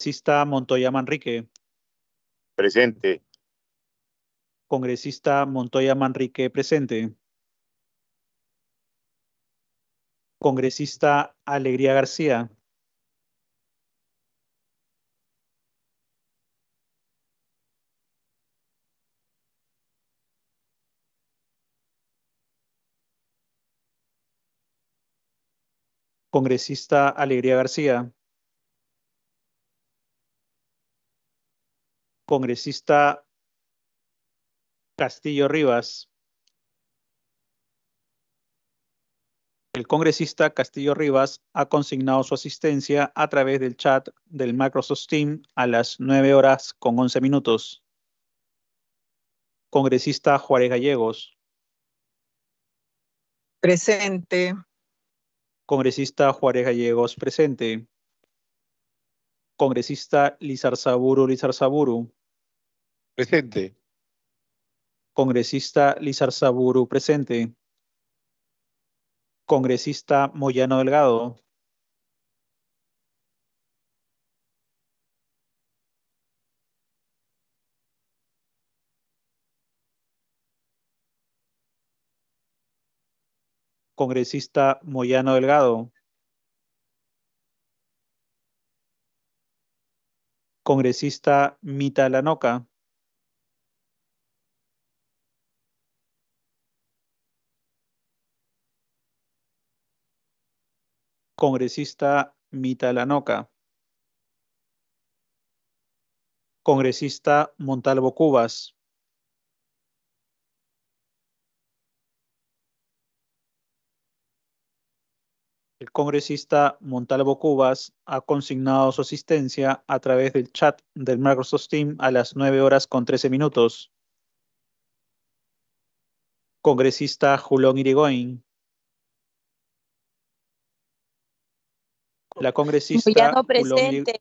Congresista Montoya Manrique. Presente. Congresista Montoya Manrique, presente. Congresista Alegría García. Congresista Alegría García. congresista Castillo Rivas, el congresista Castillo Rivas ha consignado su asistencia a través del chat del Microsoft Team a las 9 horas con 11 minutos. Congresista Juárez Gallegos. Presente. Congresista Juárez Gallegos, presente. Congresista Lizar Lizarzaburu. Presente. Congresista Lizar Saburu, presente. Congresista Moyano Delgado. Congresista Moyano Delgado. Congresista Mita Lanoca. Congresista Lanoca. Congresista Montalvo Cubas. El congresista Montalvo Cubas ha consignado su asistencia a través del chat del Microsoft Team a las 9 horas con 13 minutos. Congresista Julón Irigoyen. la congresista Moyano presente.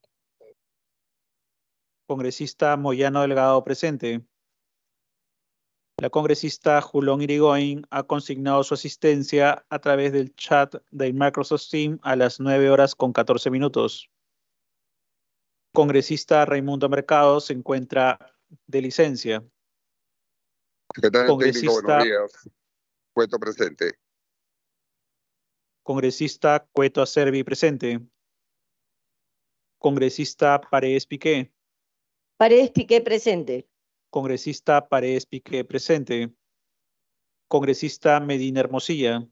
congresista Moyano Delgado presente. La congresista Julón Irigoyen ha consignado su asistencia a través del chat de Microsoft Team a las 9 horas con 14 minutos. Congresista Raimundo Mercado se encuentra de licencia. congresista, técnico, Puesto presente. Congresista Cueto Acervi, presente. Congresista Paredes Piqué. Paredes Piqué presente. Congresista Paredes Piqué presente. Congresista Medina Hermosilla.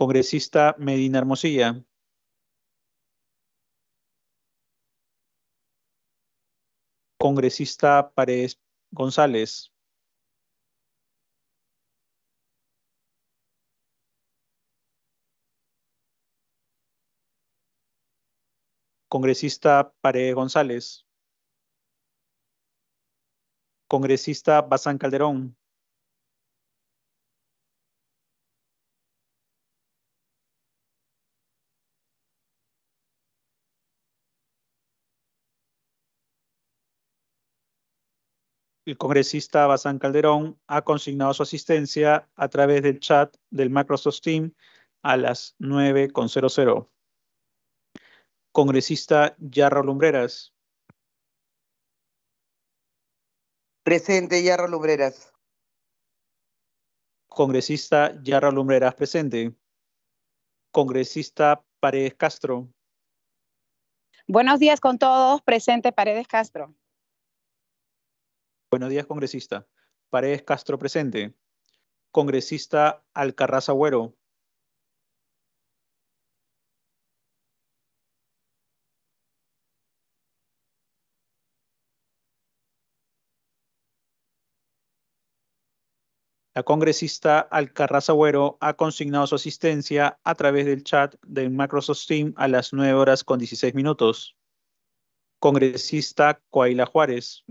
congresista Medina Hermosilla. Congresista Paredes González. Congresista Paredes González. Congresista Bazán Calderón. el congresista Bazán Calderón ha consignado su asistencia a través del chat del Microsoft Team a las 9.00. Congresista Yarro Lumbreras. Presente, Yarro Lumbreras. Congresista Yarro Lumbreras, presente. Congresista Paredes Castro. Buenos días con todos, presente Paredes Castro. Buenos días, congresista. Paredes Castro presente. Congresista Alcarraz Agüero. La congresista Alcarraz Agüero ha consignado su asistencia a través del chat de Microsoft Teams a las 9 horas con 16 minutos. Congresista Coaila Juárez.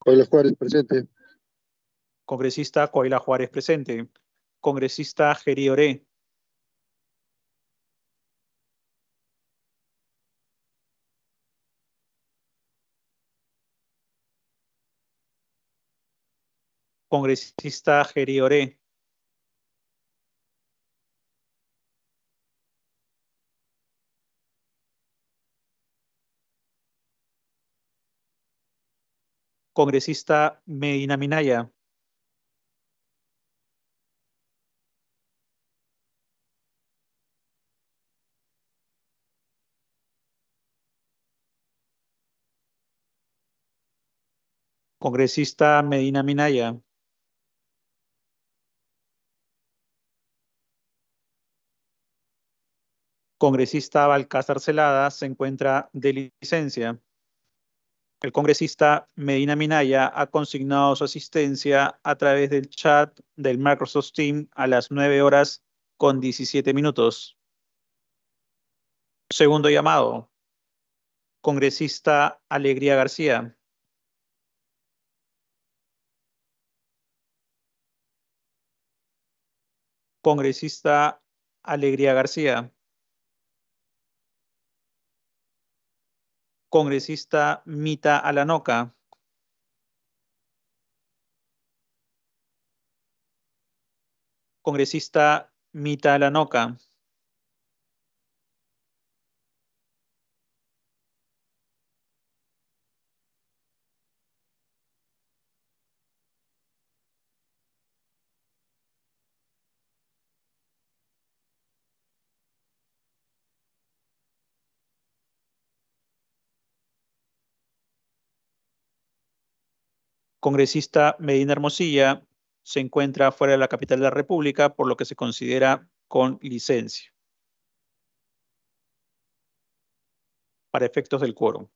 Coila Juárez, presente. Congresista Coila Juárez, presente. Congresista Geri Oré. Congresista Geri Oré. congresista Medina Minaya. Congresista Medina Minaya. Congresista Balcázar Celada se encuentra de licencia el congresista Medina Minaya ha consignado su asistencia a través del chat del Microsoft Team a las 9 horas con 17 minutos. Segundo llamado, congresista Alegría García. Congresista Alegría García. Congresista Mita Alanoca. Congresista Mita Alanoca. congresista Medina Hermosilla se encuentra fuera de la capital de la República, por lo que se considera con licencia para efectos del quórum.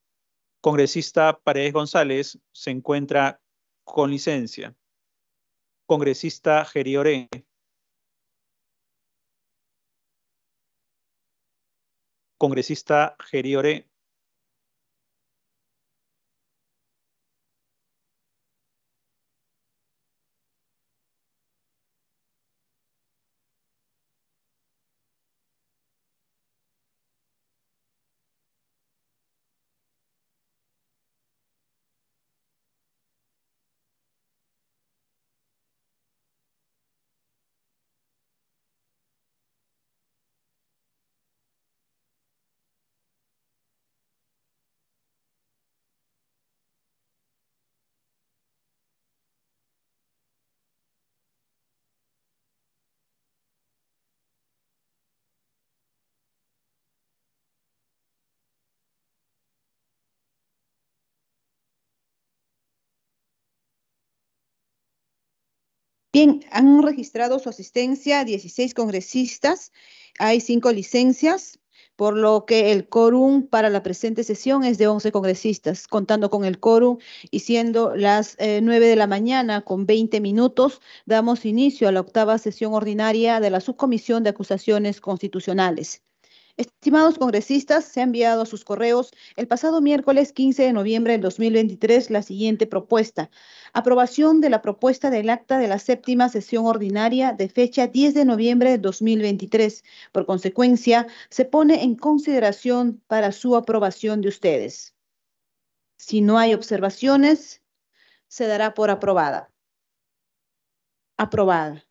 Congresista Paredes González se encuentra con licencia. Congresista Gerioré. Congresista Gerioré Bien, han registrado su asistencia 16 congresistas, hay cinco licencias, por lo que el quórum para la presente sesión es de 11 congresistas, contando con el quórum y siendo las 9 eh, de la mañana con 20 minutos, damos inicio a la octava sesión ordinaria de la Subcomisión de Acusaciones Constitucionales. Estimados congresistas, se ha enviado a sus correos el pasado miércoles 15 de noviembre del 2023 la siguiente propuesta. Aprobación de la propuesta del acta de la séptima sesión ordinaria de fecha 10 de noviembre del 2023. Por consecuencia, se pone en consideración para su aprobación de ustedes. Si no hay observaciones, se dará por aprobada. Aprobada.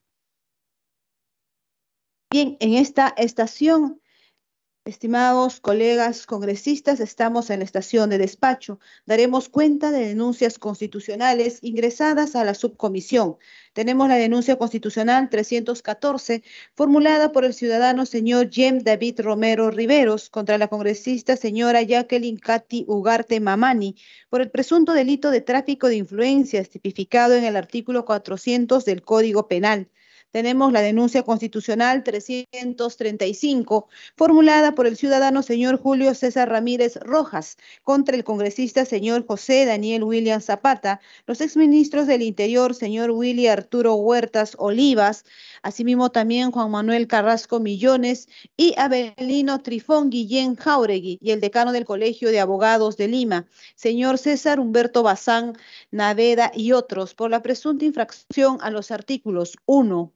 Bien, en esta estación Estimados colegas congresistas, estamos en la estación de despacho. Daremos cuenta de denuncias constitucionales ingresadas a la subcomisión. Tenemos la denuncia constitucional 314, formulada por el ciudadano señor Jem David Romero Riveros contra la congresista señora Jacqueline Cati Ugarte Mamani por el presunto delito de tráfico de influencias tipificado en el artículo 400 del Código Penal tenemos la denuncia constitucional 335, formulada por el ciudadano señor Julio César Ramírez Rojas contra el congresista señor José Daniel William Zapata, los exministros del Interior señor Willy Arturo Huertas Olivas, asimismo también Juan Manuel Carrasco Millones y Abelino Trifón Guillén Jauregui y el decano del Colegio de Abogados de Lima, señor César Humberto Bazán Naveda y otros por la presunta infracción a los artículos 1,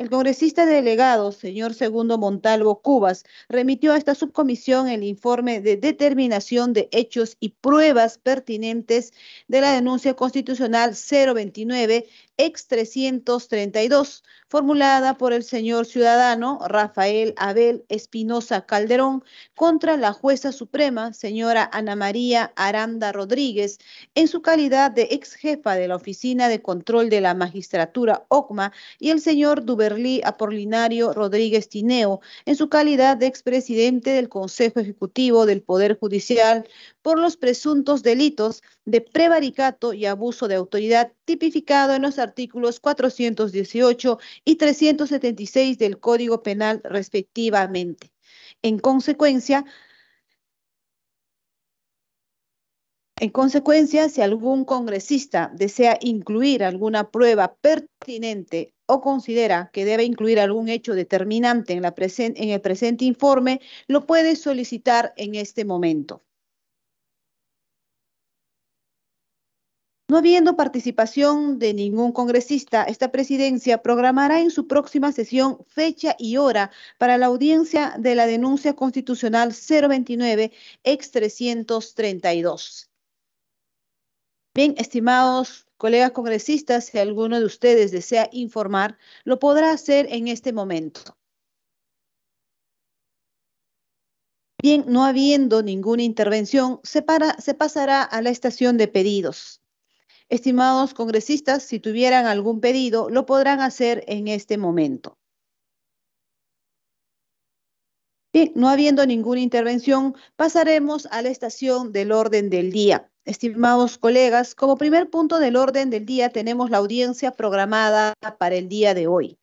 El congresista delegado, señor Segundo Montalvo Cubas, remitió a esta subcomisión el informe de determinación de hechos y pruebas pertinentes de la denuncia constitucional 029 ex 332, formulada por el señor ciudadano Rafael Abel Espinosa Calderón contra la jueza suprema, señora Ana María Aranda Rodríguez, en su calidad de ex jefa de la Oficina de Control de la Magistratura OCMA y el señor Duber a Apolinario Rodríguez Tineo, en su calidad de expresidente del Consejo Ejecutivo del Poder Judicial, por los presuntos delitos de prevaricato y abuso de autoridad tipificado en los artículos 418 y 376 del Código Penal respectivamente. En consecuencia, En consecuencia, si algún congresista desea incluir alguna prueba pertinente o considera que debe incluir algún hecho determinante en, el presente informe, lo puede solicitar en este momento. No habiendo participación de ningún congresista, esta presidencia programará en su próxima sesión fecha y hora para la audiencia de la denuncia constitucional 029 ex 332. Bien, estimados colegas congresistas, si alguno de ustedes desea informar, lo podrá hacer en este momento. Bien, no habiendo ninguna intervención, se, pasará a la estación de pedidos. Estimados congresistas, si tuvieran algún pedido, lo podrán hacer en este momento. Bien, no habiendo ninguna intervención, pasaremos a la estación del orden del día. Estimados colegas, como primer punto del orden del día tenemos la audiencia programada para el día de hoy.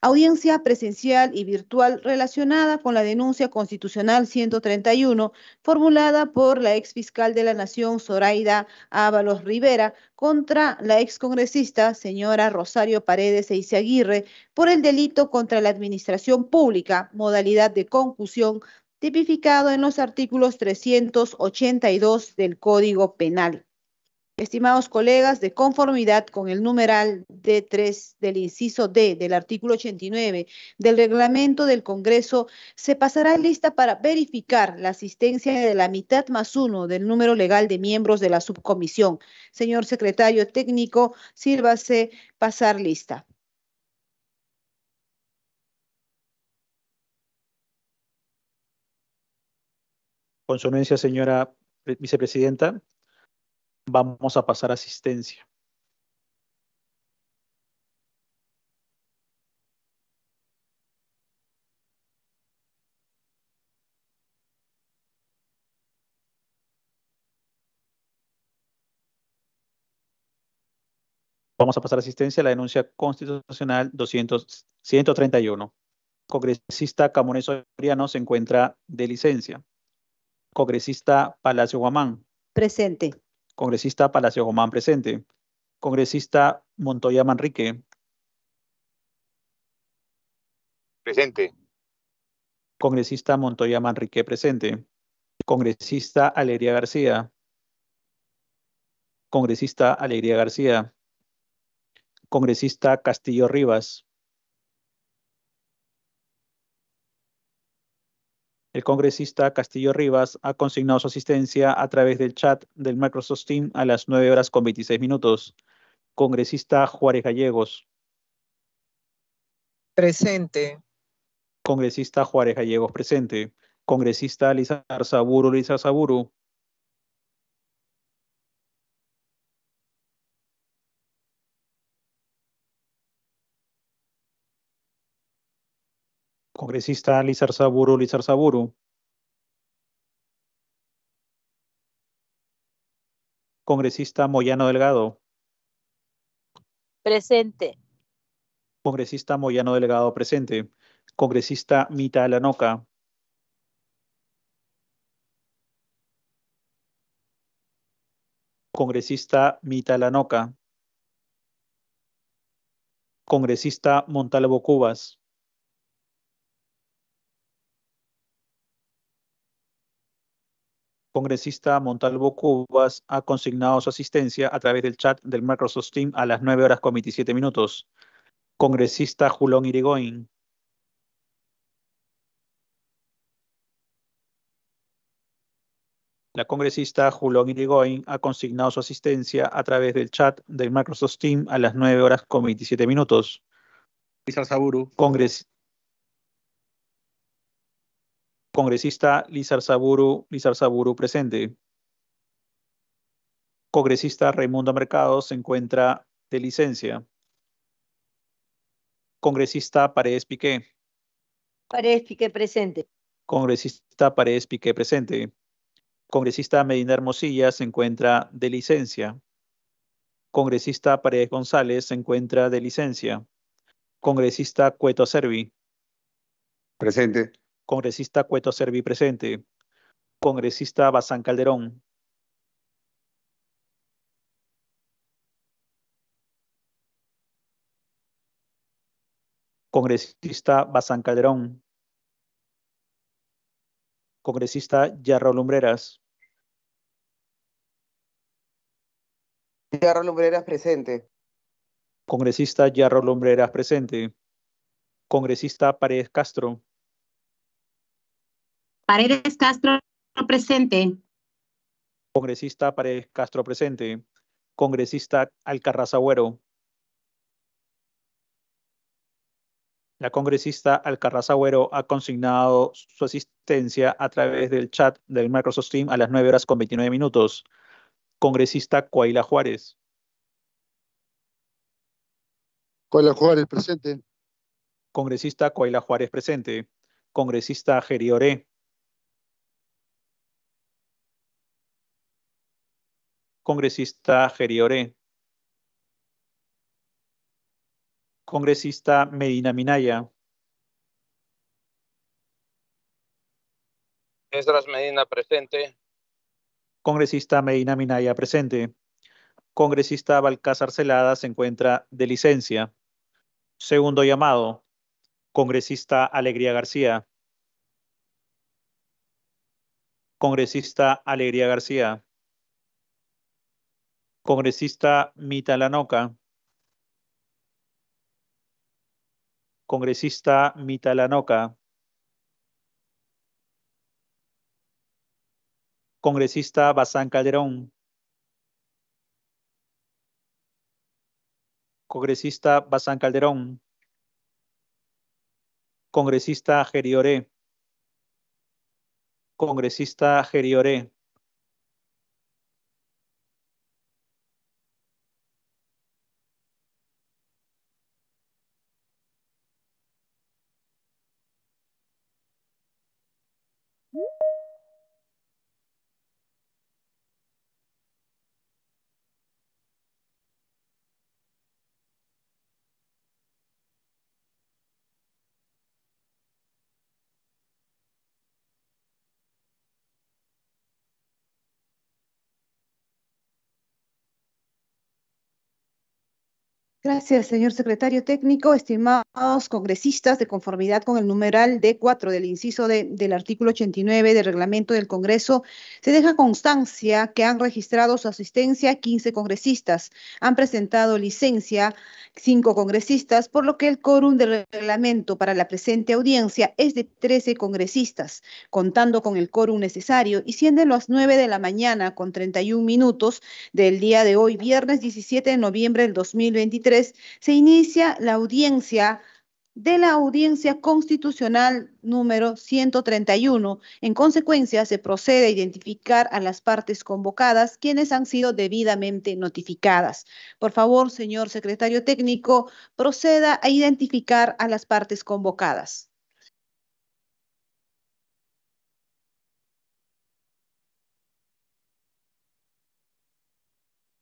Audiencia presencial y virtual relacionada con la denuncia constitucional 131 formulada por la ex fiscal de la Nación Zoraida Ábalos Rivera contra la congresista señora Rosario Paredes e por el delito contra la administración pública, modalidad de concusión tipificado en los artículos 382 del Código Penal. Estimados colegas, de conformidad con el numeral D3 del inciso D del artículo 89 del reglamento del Congreso, se pasará lista para verificar la asistencia de la mitad más uno del número legal de miembros de la subcomisión. Señor secretario técnico, sírvase pasar lista. Con señora vicepresidenta, vamos a pasar a asistencia. Vamos a pasar a asistencia a la denuncia constitucional 231. Congresista Camoneso Soriano se encuentra de licencia. Congresista Palacio Guamán. Presente. Congresista Palacio Guamán, presente. Congresista Montoya Manrique. Presente. Congresista Montoya Manrique, presente. Congresista Alegría García. Congresista Alegría García. Congresista Castillo Rivas. El congresista Castillo Rivas ha consignado su asistencia a través del chat del Microsoft Team a las 9 horas con 26 minutos. Congresista Juárez Gallegos. Presente. Congresista Juárez Gallegos presente. Congresista Lizar Saburo. Lizar Saburo. congresista Lizar Saburo, Lizar Saburo. Congresista Moyano Delgado. Presente. Congresista Moyano Delgado presente. Congresista Mita Alanoca. Congresista Mita Alanoca. Congresista Montalvo Cubas. congresista Montalvo Cubas ha consignado su asistencia a través del chat del Microsoft Team a las 9 horas con 27 minutos. Congresista Julón Irigoyen. La congresista Julón Irigoyen ha consignado su asistencia a través del chat del Microsoft Team a las 9 horas con 27 minutos. Congresista. Congresista Lizar Saburu, Lizar presente. Congresista Raimundo Mercado se encuentra de licencia. Congresista Paredes Piqué. Paredes Piqué presente. Congresista Paredes Piqué presente. Congresista Medina Hermosilla se encuentra de licencia. Congresista Paredes González se encuentra de licencia. Congresista Cueto Acervi. Presente congresista Cueto Servi presente, congresista Bazán Calderón. Congresista Bazán Calderón. Congresista Yarro Lumbreras. Yarro Lumbreras presente. Congresista Yarro Lumbreras presente. Congresista Paredes Castro. Paredes Castro presente. Congresista Paredes Castro presente. Congresista Alcarraz Agüero. La congresista Alcarraz Agüero ha consignado su asistencia a través del chat del Microsoft Team a las 9 horas con 29 minutos. Congresista Coaila Juárez. Coaila Juárez presente. Congresista Coaila Juárez presente. Congresista Gerioré. Congresista Gerioré. Congresista Medina Minaya. Esdras Medina presente. Congresista Medina Minaya presente. Congresista Balcázar Celada se encuentra de licencia. Segundo llamado. Congresista Alegría García. Congresista Alegría García. Congresista Mitalanoca. Congresista Mitalanoca. Congresista Bazán Calderón. Congresista Bazán Calderón. Congresista Gerioré. Congresista Gerioré. Gracias, señor secretario técnico. Estimados congresistas, de conformidad con el numeral D4 del inciso del artículo 89 del reglamento del Congreso, se deja constancia que han registrado su asistencia 15 congresistas, han presentado licencia 5 congresistas, por lo que el quórum del reglamento para la presente audiencia es de 13 congresistas, contando con el quórum necesario y siendo las 9 de la mañana con 31 minutos del día de hoy, viernes 17 de noviembre del 2023 se inicia la audiencia de la audiencia constitucional número 131. En consecuencia, se procede a identificar a las partes convocadas, quienes han sido debidamente notificadas. Por favor, señor secretario técnico, proceda a identificar a las partes convocadas.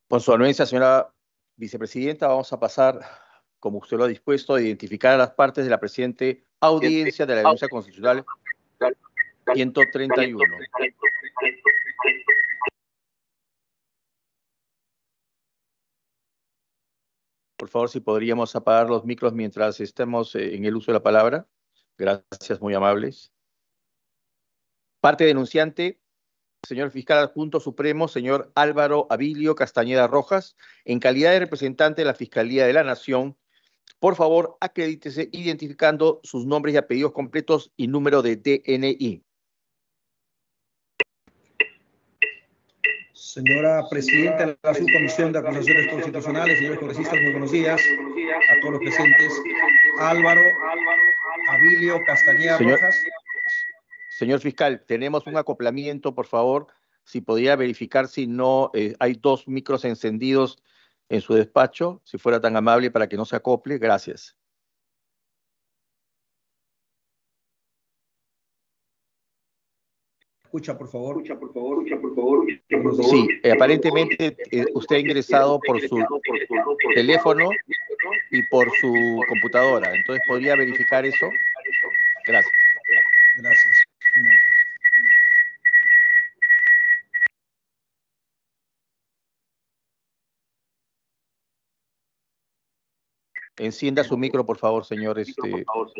Por su anuencia, señora Vicepresidenta, vamos a pasar, como usted lo ha dispuesto, a identificar a las partes de la presente audiencia de la denuncia constitucional 131. Por favor, si podríamos apagar los micros mientras estemos eh, en el uso de la palabra. Gracias, muy amables. Parte denunciante, señor fiscal adjunto supremo, señor Álvaro Abilio Castañeda Rojas, en calidad de representante de la Fiscalía de la Nación, por favor acredítese identificando sus nombres y apellidos completos y número de DNI. Señora Presidenta de la Subcomisión de Acusaciones Constitucionales, señores congresistas, muy buenos a todos los presentes. Álvaro Abilio Castañeda Rojas. Señor fiscal, tenemos un acoplamiento, por favor, si podría verificar si no eh, hay dos micros encendidos en su despacho, si fuera tan amable para que no se acople. Gracias. Escucha, por favor. Escucha, por favor. Escucha, por favor. Sí, eh, aparentemente eh, usted ha ingresado por su teléfono y por su computadora. Entonces, ¿podría verificar eso? Gracias. Encienda su micro, por favor, señor. Este, por favor,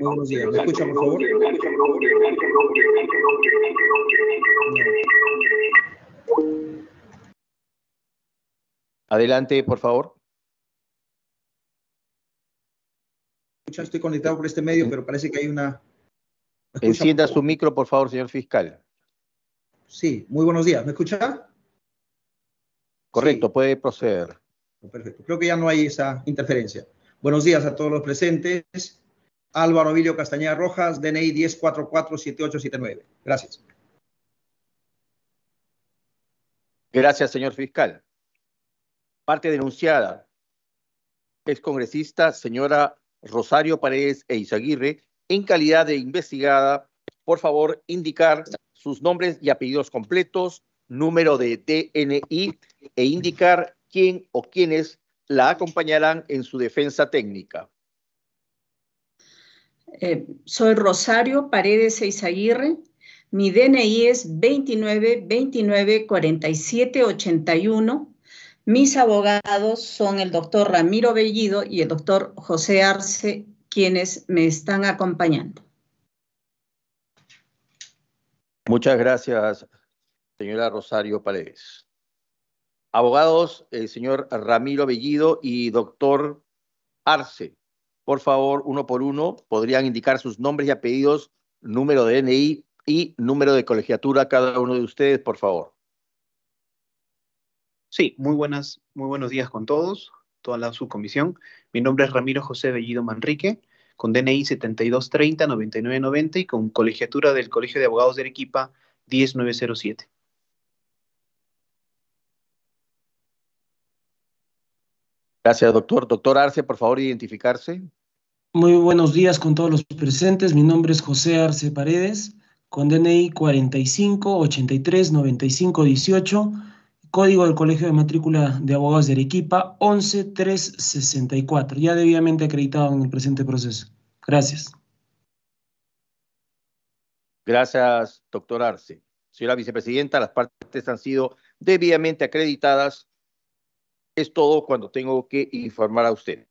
buenos días. ¿Me escucha, por favor? Adelante, por favor. Estoy conectado por este medio, pero parece que hay una... Encienda su micro, por favor, señor fiscal. Sí, muy buenos días. ¿Me escucha? Correcto, puede proceder. Ah, perfecto. Creo que ya no hay esa interferencia. Buenos días a todos los presentes. Álvaro Emilio Castañeda Rojas, DNI 10447879. Gracias. Gracias, señor fiscal. Parte denunciada. Es congresista señora Rosario Paredes e Izaguirre, en calidad de investigada, por favor, indicar sus nombres y apellidos completos, número de DNI e indicar quién o quiénes la acompañarán en su defensa técnica. Eh, soy Rosario Paredes Eizaguirre. Mi DNI es 29294781. 29 47 81. Mis abogados son el doctor Ramiro Bellido y el doctor José Arce, quienes me están acompañando. Muchas gracias, señora Rosario Paredes abogados, el señor Ramiro Bellido y doctor Arce. Por favor, uno por uno, podrían indicar sus nombres y apellidos, número de DNI y número de colegiatura cada uno de ustedes, por favor. Sí, muy buenas, muy buenos días con todos, toda la subcomisión. Mi nombre es Ramiro José Bellido Manrique, con DNI 7230-9990 y con colegiatura del Colegio de Abogados de Arequipa 10907. Gracias, doctor. Doctor Arce, por favor, identificarse. Muy buenos días con todos los presentes. Mi nombre es José Arce Paredes, con DNI 45839518, código del Colegio de Matrícula de Abogados de Arequipa 11364, ya debidamente acreditado en el presente proceso. Gracias. Gracias, doctor Arce. Señora vicepresidenta, las partes han sido debidamente acreditadas es todo cuando tengo que informar a usted.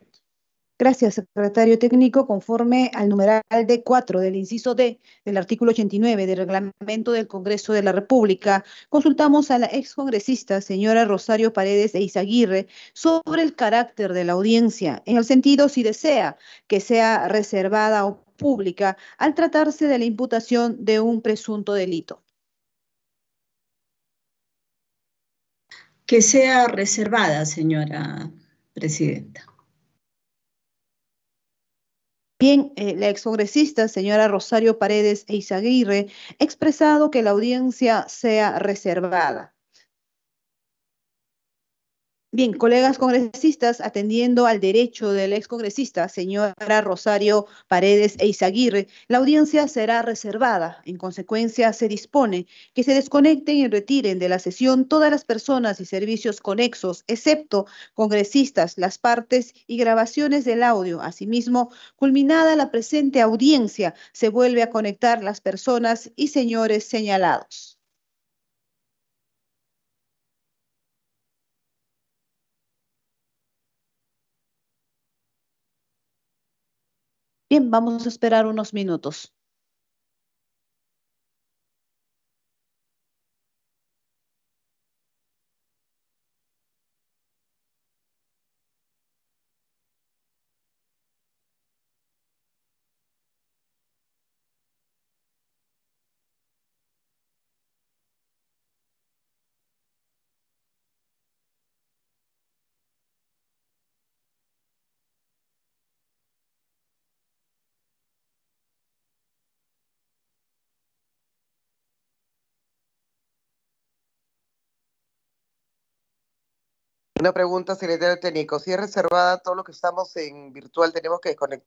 Gracias, secretario técnico. Conforme al numeral d 4 del inciso D del artículo 89 del reglamento del Congreso de la República, consultamos a la excongresista señora Rosario Paredes e Izaguirre sobre el carácter de la audiencia, en el sentido si desea que sea reservada o pública al tratarse de la imputación de un presunto delito. que sea reservada, señora presidenta. Bien, eh, la exogresista señora Rosario Paredes Eizaguirre, ha expresado que la audiencia sea reservada. Bien, colegas congresistas, atendiendo al derecho del excongresista, señora Rosario Paredes e Izaguirre, la audiencia será reservada. En consecuencia, se dispone que se desconecten y retiren de la sesión todas las personas y servicios conexos, excepto congresistas, las partes y grabaciones del audio. Asimismo, culminada la presente audiencia, se vuelve a conectar las personas y señores señalados. Bien, vamos a esperar unos minutos. Una pregunta, secretario técnico. Si es reservada, todo lo que estamos en virtual tenemos que desconectar